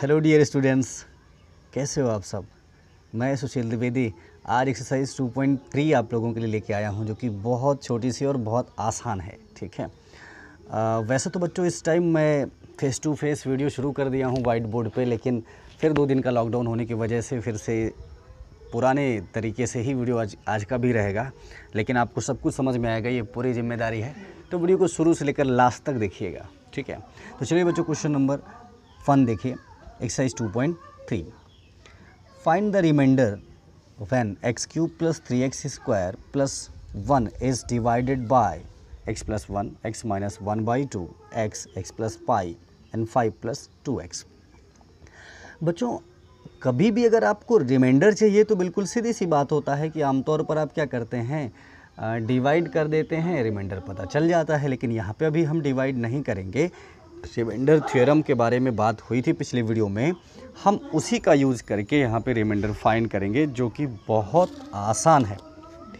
hello dear students कैसे हो आप सब मैं सुशील द्विवेदी आज एक्सरसाइज 2.3 आप लोगों के लिए लेके आया हूँ जो कि बहुत छोटी सी और बहुत आसान है ठीक है आ, वैसे तो बच्चों इस टाइम मैं फ़ेस टू फेस वीडियो शुरू कर दिया हूँ वाइट बोर्ड पे लेकिन फिर दो दिन का लॉकडाउन होने की वजह से फिर से पुराने तरीके से ही वीडियो आज आज का भी रहेगा लेकिन आपको सब कुछ समझ में आएगा ये पूरी जिम्मेदारी है तो वीडियो को शुरू से लेकर लास्ट तक देखिएगा ठीक है तो चलिए बच्चों क्वेश्चन नंबर वन देखिए exercise 2.3 find the remainder x cube plus three x square plus one is divided by x plus one x minus one by two x x plus five and five plus two x बच्चों कभी भी अगर आपको reminder चाहिए तो बिल्कुल सीधी सी बात होता है कि आमतौर पर आप क्या करते हैं डिवाइड कर देते हैं रिमाइंडर पता चल जाता है लेकिन यहाँ पे अभी हम डिवाइड नहीं करेंगे रिमाइंडर थ्योरम के बारे में बात हुई थी पिछले वीडियो में हम उसी का यूज़ करके यहाँ पे रिमाइंडर फाइंड करेंगे जो कि बहुत आसान है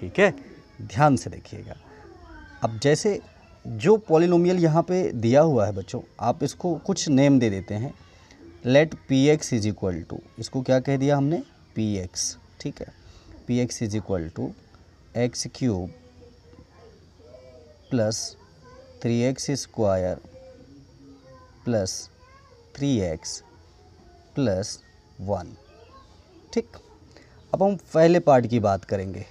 ठीक है ध्यान से देखिएगा अब जैसे जो पॉलिनोमियल यहाँ पे दिया हुआ है बच्चों आप इसको कुछ नेम दे देते हैं let p x is equal to इसको क्या कह दिया हमने पी एक्स ठीक है p x is equal to x cube plus three x square plus three x plus one ठीक अब हम पहले पार्ट की बात करेंगे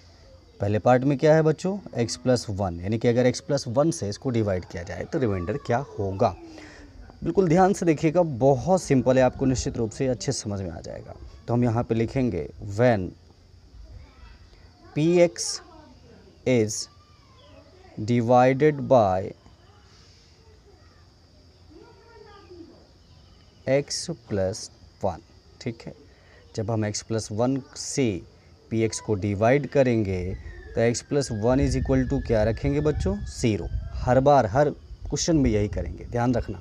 पहले पार्ट में क्या है बच्चों x प्लस वन यानी कि अगर x प्लस वन से इसको डिवाइड किया जाए तो रिमाइंडर क्या होगा बिल्कुल ध्यान से देखिएगा बहुत सिंपल है आपको निश्चित रूप से अच्छे समझ में आ जाएगा तो हम यहाँ पे लिखेंगे when p x is divided by x plus one ठीक है जब हम एक्स प्लस वन से पी एक्स को डिवाइड करेंगे तो x plus one is equal to क्या रखेंगे बच्चों ज़ीरो हर बार हर क्वेश्चन में यही करेंगे ध्यान रखना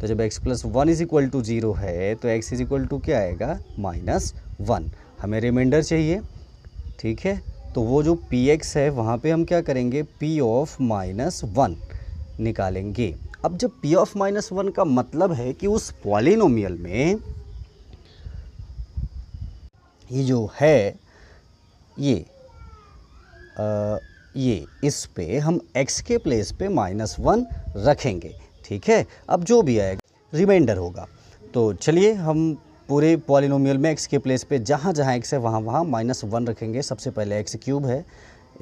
तो जब x plus one is equal to zero है तो x इज इक्वल टू क्या आएगा माइनस वन हमें रिमाइंडर चाहिए ठीक है तो वो जो पी एक्स है वहाँ पे हम क्या करेंगे पी ऑफ माइनस वन निकालेंगे अब जब पी ऑफ माइनस वन का मतलब है कि उस पॉलिनोमियल में ये जो है ये आ, ये इस पे हम x के प्लेस पे माइनस वन रखेंगे ठीक है अब जो भी आएगा रिमाइंडर होगा तो चलिए हम पूरे पॉलिनोमियल में x के प्लेस पे जहाँ जहाँ x है वहाँ वहाँ माइनस वन रखेंगे सबसे पहले x क्यूब है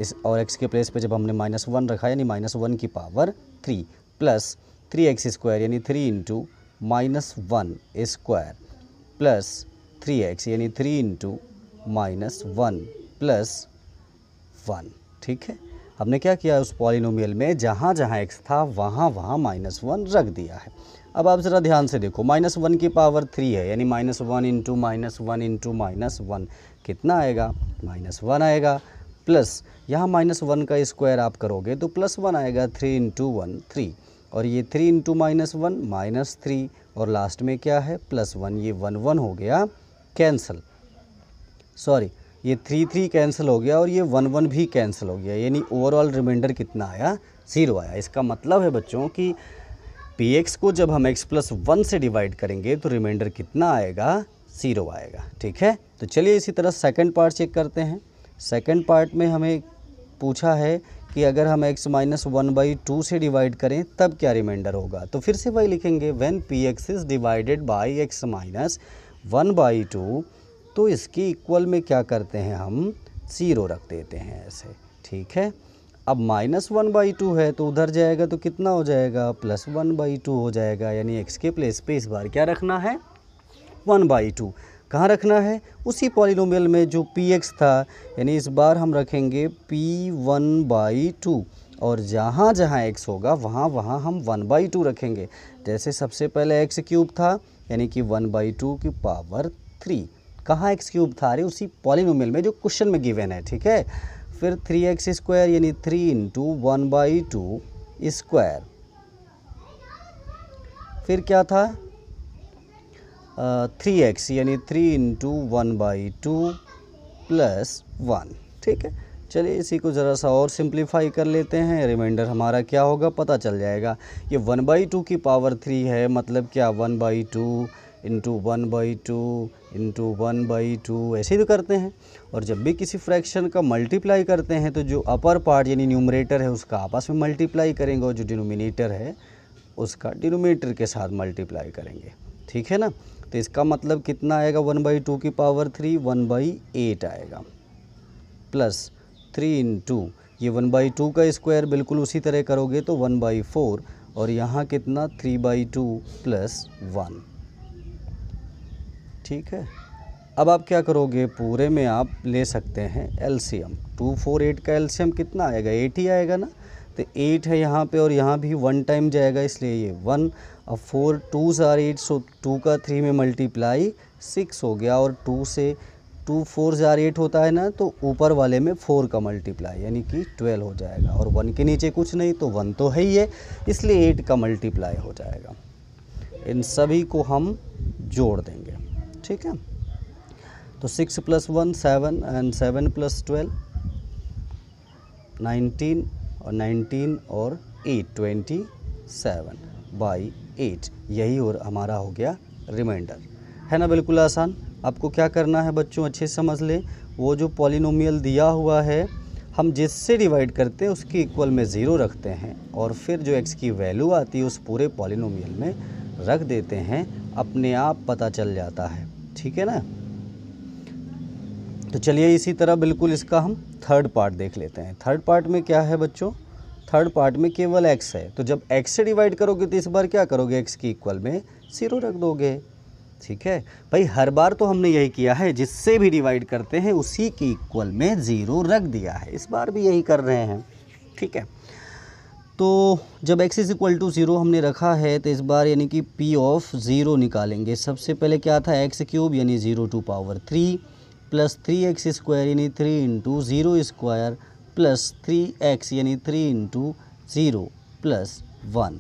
इस और x के प्लेस पे जब हमने माइनस वन रखा यानी माइनस वन की power three plus three x square यानी three into minus one square plus three x यानी three into minus one plus one ठीक है हमने क्या किया उस पॉलिनोमियल में जहाँ जहाँ एक्स था वहाँ वहाँ माइनस वन रख दिया है अब आप ज़रा ध्यान से देखो माइनस वन की पावर थ्री है यानी minus one into minus one into minus one कितना आएगा माइनस वन आएगा प्लस यहाँ माइनस वन का स्क्वायर आप करोगे तो प्लस वन आएगा थ्री इंटू वन थ्री और ये three into minus one minus three और लास्ट में क्या है प्लस वन ये वन वन हो गया कैंसिल सॉरी ये थ्री थ्री कैंसिल हो गया और ये वन वन भी कैंसिल हो गया यानी ओवरऑल रिमाइंडर कितना आया ज़ीरो आया इसका मतलब है बच्चों कि पी एक्स को जब हम एक्स प्लस वन से डिवाइड करेंगे तो रिमाइंडर कितना आएगा ज़ीरो आएगा ठीक है तो चलिए इसी तरह सेकंड पार्ट चेक करते हैं सेकंड पार्ट में हमें पूछा है कि अगर हम x minus one by two से डिवाइड करें तब क्या रिमाइंडर होगा तो फिर से वही लिखेंगे when p x is divided by x minus one by two तो इसकी इक्वल में क्या करते हैं हम ज़ीरो रख देते हैं ऐसे ठीक है अब माइनस वन बाई टू है तो उधर जाएगा तो कितना हो जाएगा प्लस वन बाई टू हो जाएगा यानी एक्स के प्लेस पे इस बार क्या रखना है वन बाई टू कहाँ रखना है उसी पॉलिनोमियल में जो पी एक्स था यानी इस बार हम रखेंगे पी वन बाई टू और जहाँ जहाँ एक्स होगा वहाँ वहाँ हम वन बाई टू रखेंगे जैसे सबसे पहले एक्स क्यूब था यानी कि वन बाई टू की पावर थ्री कहाँ एक्स क्यूब था अरे उसी पॉलिनोमियल में जो क्वेश्चन में गिवेन है ठीक है फिर थ्री एक्स स्क्वायर यानी three into one by two square फिर क्या था थ्री एक्स यानी three into one by two plus one ठीक है चलिए इसी को ज़रा सा और सिंप्लीफाई कर लेते हैं रिमाइंडर हमारा क्या होगा पता चल जाएगा ये वन बाई टू की पावर थ्री है मतलब क्या one by two into one by two into one by two ऐसे ही तो करते हैं और जब भी किसी फ्रैक्शन का मल्टीप्लाई करते हैं तो जो अपर पार्ट यानी न्यूमरेटर है उसका आपस में मल्टीप्लाई करेंगे और जो डिनोमिनेटर है उसका डिनोमिनेटर के साथ मल्टीप्लाई करेंगे ठीक है ना तो इसका मतलब कितना आएगा वन बाई टू की power three one by eight आएगा प्लस थ्री इन टू ये वन बाई टू का स्क्वायर बिल्कुल उसी तरह करोगे तो वन बाई फोर और यहाँ कितना three by two plus one ठीक है अब आप क्या करोगे पूरे में आप ले सकते हैं एलसीएम टू फोर एट का एलसीएम कितना आएगा एट ही आएगा ना तो एट है यहाँ पे और यहाँ भी वन टाइम जाएगा इसलिए ये वन अब फोर टू सार एट सो टू का थ्री में मल्टीप्लाई सिक्स हो गया और टू से टू फोर जार एट होता है ना तो ऊपर वाले में फोर का मल्टीप्लाई यानी कि ट्वेल्व हो जाएगा और वन के नीचे कुछ नहीं तो वन तो है ही है इसलिए एट का मल्टीप्लाई हो जाएगा इन सभी को हम जोड़ देंगे ठीक है तो six plus one seven and seven plus twelve nineteen और नाइनटीन और eight twenty seven by eight यही और हमारा हो गया रिमाइंडर है ना बिल्कुल आसान आपको क्या करना है बच्चों अच्छे समझ लें वो जो पॉलिनोमियल दिया हुआ है हम जिससे डिवाइड करते हैं उसके इक्वल में ज़ीरो रखते हैं और फिर जो एक्स की वैल्यू आती है उस पूरे पॉलिनोमियल में रख देते हैं अपने आप पता चल जाता है ठीक है ना तो चलिए इसी तरह बिल्कुल इसका हम थर्ड पार्ट देख लेते हैं थर्ड पार्ट में क्या है बच्चों थर्ड पार्ट में केवल एक्स है तो जब एक्स से डिवाइड करोगे तो इस बार क्या करोगे एक्स की इक्वल में जीरो रख दोगे ठीक है भाई हर बार तो हमने यही किया है जिससे भी डिवाइड करते हैं उसी की इक्वल में ज़ीरो रख दिया है इस बार भी यही कर रहे हैं ठीक है तो जब x is equal to zero हमने रखा है तो इस बार यानी कि पी ऑफ ज़ीरो निकालेंगे सबसे पहले क्या था एक्स क्यूब यानी zero to power three plus three x square यानी three into zero square plus three x यानी three into zero plus one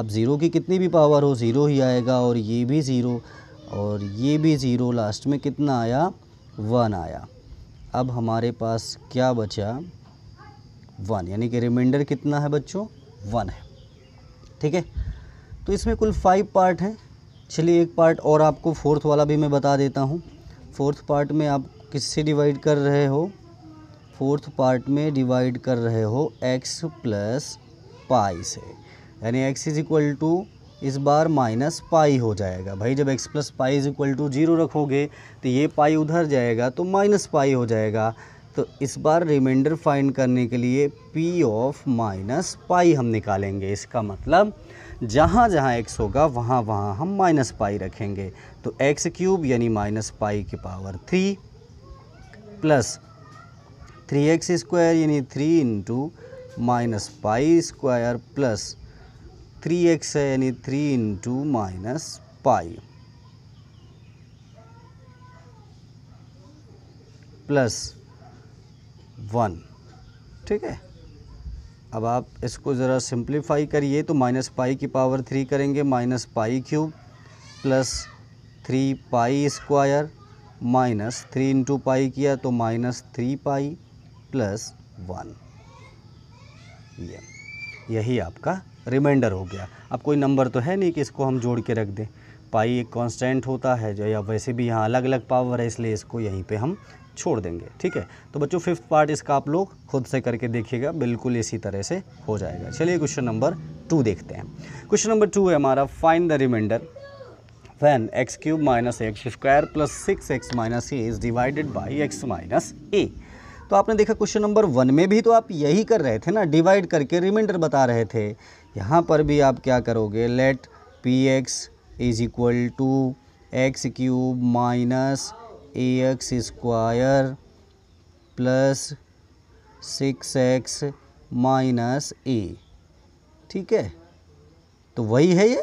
अब ज़ीरो की कितनी भी पावर हो ज़ीरो ही आएगा और ये भी ज़ीरो और ये भी ज़ीरो लास्ट में कितना आया वन आया अब हमारे पास क्या बचा वन यानी कि रिमाइंडर कितना है बच्चों वन है ठीक है तो इसमें कुल फाइव पार्ट हैं चलिए एक पार्ट और आपको फोर्थ वाला भी मैं बता देता हूँ फोर्थ पार्ट में आप किससे डिवाइड कर रहे हो फोर्थ पार्ट में डिवाइड कर रहे हो एक्स प्लस पाई से यानी एक्स इज इक्वल टू इस बार माइनस पाई हो जाएगा भाई जब x plus pi is equal to zero रखोगे तो ये पाई उधर जाएगा तो माइनस पाई हो जाएगा तो इस बार रिमाइंडर फाइंड करने के लिए पी ऑफ माइनस पाई हम निकालेंगे इसका मतलब जहाँ जहाँ एक्स होगा वहाँ वहाँ हम माइनस पाई रखेंगे तो एक्स क्यूब यानी माइनस पाई की power three plus three x square यानी three into minus pi square plus three x है यानी three into minus pi plus one ठीक है अब आप इसको ज़रा सिंप्लीफाई करिए तो माइनस पाई की पावर थ्री करेंगे minus pi cube plus three pi square minus three into pi किया तो minus three pi plus one ये यही आपका रिमाइंडर हो गया अब कोई नंबर तो है नहीं कि इसको हम जोड़ के रख दें पाई एक कांस्टेंट होता है जो या वैसे भी यहाँ अलग अलग पावर है इसलिए इसको यहीं पे हम छोड़ देंगे ठीक है तो बच्चों फिफ्थ पार्ट इसका आप लोग खुद से करके देखिएगा बिल्कुल इसी तरह से हो जाएगा चलिए क्वेश्चन नंबर टू देखते हैं क्वेश्चन नंबर टू है हमारा find the remainder x cube minus x square plus six x minus a is divided by x minus a तो आपने देखा क्वेश्चन नंबर वन में भी तो आप यही कर रहे थे ना डिवाइड करके रिमाइंडर बता रहे थे यहाँ पर भी आप क्या करोगे let p x is equal to x cube minus a x square plus six x minus a ठीक है तो वही है ये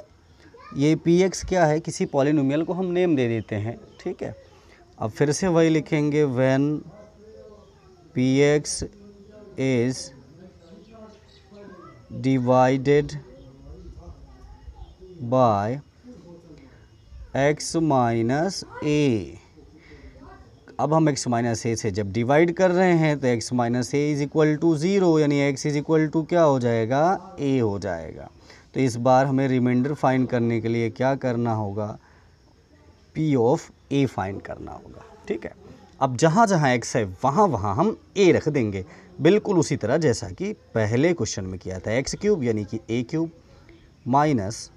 ये पी एक्स क्या है किसी पॉलिनोमियल को हम नेम दे देते हैं ठीक है अब फिर से वही लिखेंगे when p x is divided by x minus a अब हम एक्स माइनस ए से जब डिवाइड कर रहे हैं तो x minus a is equal to zero यानी x इज़ इक्वल टू क्या हो जाएगा ए हो जाएगा तो इस बार हमें रिमाइंडर फाइंड करने के लिए क्या करना होगा पी ऑफ ए फाइंड करना होगा ठीक है अब जहाँ जहाँ एक्स है वहाँ वहाँ हम ए रख देंगे बिल्कुल उसी तरह जैसा कि पहले क्वेश्चन में किया था एक्स क्यूब यानी कि ए क्यूब माइनस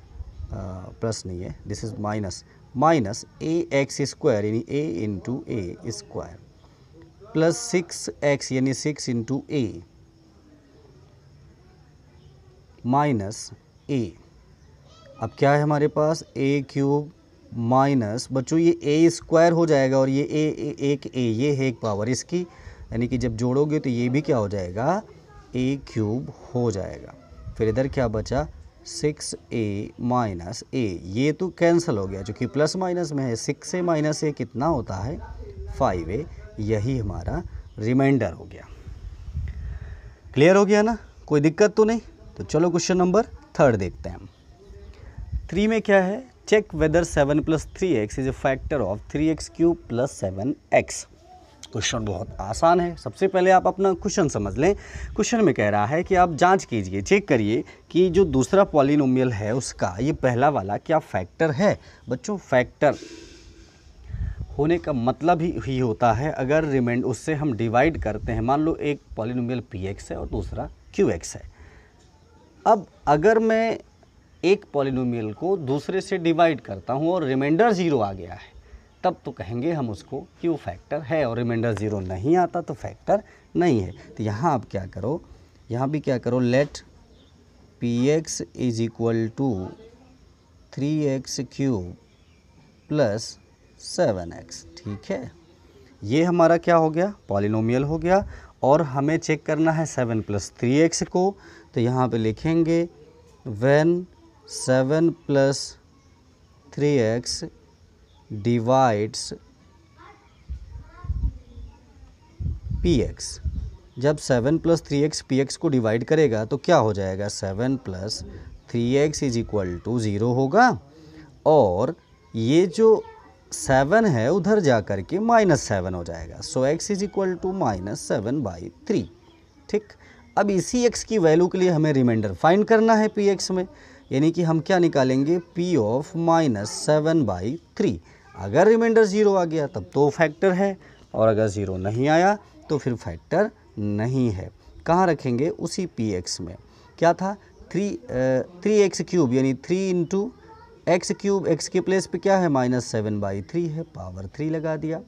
प्लस नहीं है this is minus minus a x square यानी a into a square plus six x यानी six into a minus a अब क्या है हमारे पास ए क्यूब माइनस बच्चों ये ए स्क्वायर हो जाएगा और ये ए, एक ए ये है एक पावर इसकी यानी कि जब जोड़ोगे तो ये भी क्या हो जाएगा ए क्यूब हो जाएगा फिर इधर क्या बचा सिक्स ए माइनस ए ये तो कैंसिल हो गया चूँकि प्लस माइनस में है सिक्स ए माइनस ए कितना होता है फाइव ए यही हमारा रिमाइंडर हो गया क्लियर हो गया ना कोई दिक्कत तो नहीं तो चलो क्वेश्चन नंबर थर्ड देखते हैं हम थ्री में क्या है check whether seven plus three x is a factor of three x cube plus seven x question बहुत आसान है सबसे पहले आप अपना क्वेश्चन समझ लें क्वेश्चन में कह रहा है कि आप जांच कीजिए चेक करिए कि जो दूसरा पॉलिनोमियल है उसका ये पहला वाला क्या फैक्टर है बच्चों फैक्टर होने का मतलब ही ही होता है अगर रिमाइंड उससे हम डिवाइड करते हैं मान लो एक पॉलिनोमियल पी एक्स है और दूसरा क्यू एक्स है अब अगर मैं एक पॉलिनोमियल को दूसरे से डिवाइड करता हूँ और रिमाइंडर ज़ीरो आ गया है तब तो कहेंगे हम उसको कि वो फैक्टर है और रिमाइंडर ज़ीरो नहीं आता तो फैक्टर नहीं है तो यहाँ आप क्या करो यहाँ भी क्या करो let p x is equal to three x cube plus seven x ठीक है ये हमारा क्या हो गया पॉलिनोमियल हो गया और हमें चेक करना है सेवन प्लस थ्री एक्स को तो यहाँ पे लिखेंगे when seven plus three x divides p x जब seven plus three x p x को डिवाइड करेगा तो क्या हो जाएगा seven plus three x is equal to zero होगा और ये जो सेवन है उधर जा कर के माइनस सेवन हो जाएगा so x is equal to minus seven by three ठीक अब इसी एक्स की वैल्यू के लिए हमें रिमाइंडर फाइंड करना है पी एक्स में यानी कि हम क्या निकालेंगे p of minus seven by three अगर रिमाइंडर ज़ीरो आ गया तब तो फैक्टर है और अगर ज़ीरो नहीं आया तो फिर फैक्टर नहीं है कहाँ रखेंगे उसी पी एक्स में क्या था थ्री थ्री एक्स क्यूब यानी three into x cube x के प्लेस पे क्या है माइनस सेवन बाई थ्री है पावर थ्री लगा दिया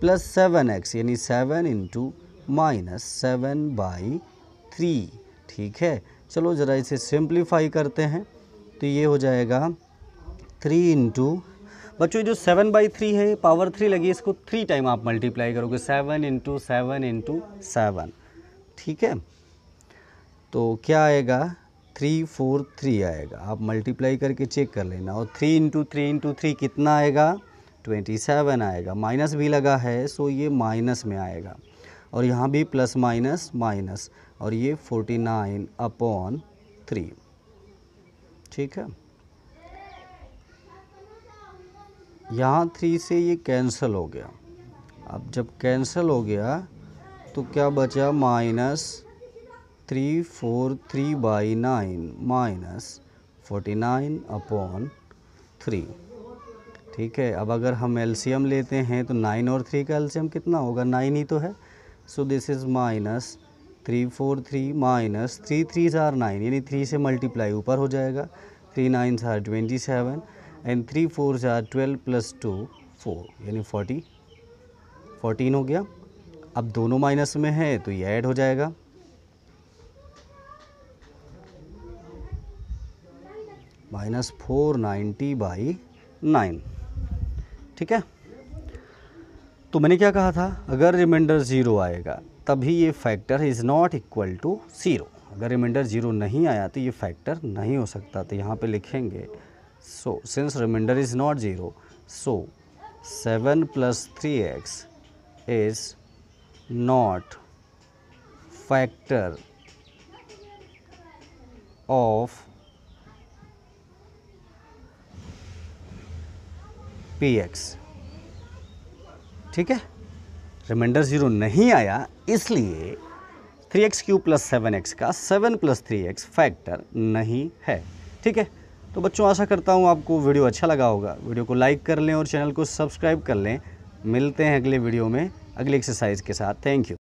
प्लस सेवन एक्स यानी seven into minus seven by three ठीक है चलो ज़रा इसे सिंप्लीफाई करते हैं तो ये हो जाएगा थ्री इंटू बच्चों जो सेवन बाई थ्री है पावर थ्री लगी इसको थ्री टाइम आप मल्टीप्लाई करोगे seven into seven into seven ठीक है तो क्या आएगा थ्री फोर थ्री आएगा आप मल्टीप्लाई करके चेक कर लेना और three into three into three कितना आएगा ट्वेंटी सेवन आएगा माइनस भी लगा है सो ये माइनस में आएगा और यहाँ भी प्लस माइनस माइनस और ये फोर्टी नाइन अपॉन थ्री ठीक है यहाँ थ्री से ये कैंसिल हो गया अब जब कैंसिल हो गया तो क्या बचा minus three four three by nine minus forty nine upon three ठीक है अब अगर हम एल्सीयम लेते हैं तो नाइन और थ्री का एलसीएम कितना होगा नाइन ही तो है so this is minus three four three minus three three ज़ार नाइन यानी थ्री से मल्टीप्लाई ऊपर हो जाएगा थ्री नाइन ज़ार twenty seven and three four ज़ार ट्वेल्व प्लस टू फोर यानी फोर्टी फोर्टीन हो गया अब दोनों माइनस में है तो ये ऐड हो जाएगा minus four ninety by nine ठीक है तो मैंने क्या कहा था अगर रिमाइंडर ज़ीरो आएगा तभी ये factor is not equal to zero अगर रिमाइंडर ज़ीरो नहीं आया तो ये फैक्टर नहीं हो सकता तो यहाँ पे लिखेंगे so since remainder is not zero so seven plus three x is not factor of p x ठीक है रिमाइंडर ज़ीरो नहीं आया इसलिए three x cube plus seven x का seven plus three x factor नहीं है ठीक है तो बच्चों आशा करता हूँ आपको वीडियो अच्छा लगा होगा वीडियो को लाइक कर लें और चैनल को सब्सक्राइब कर लें मिलते हैं अगले वीडियो में अगली एक्सरसाइज के साथ थैंक यू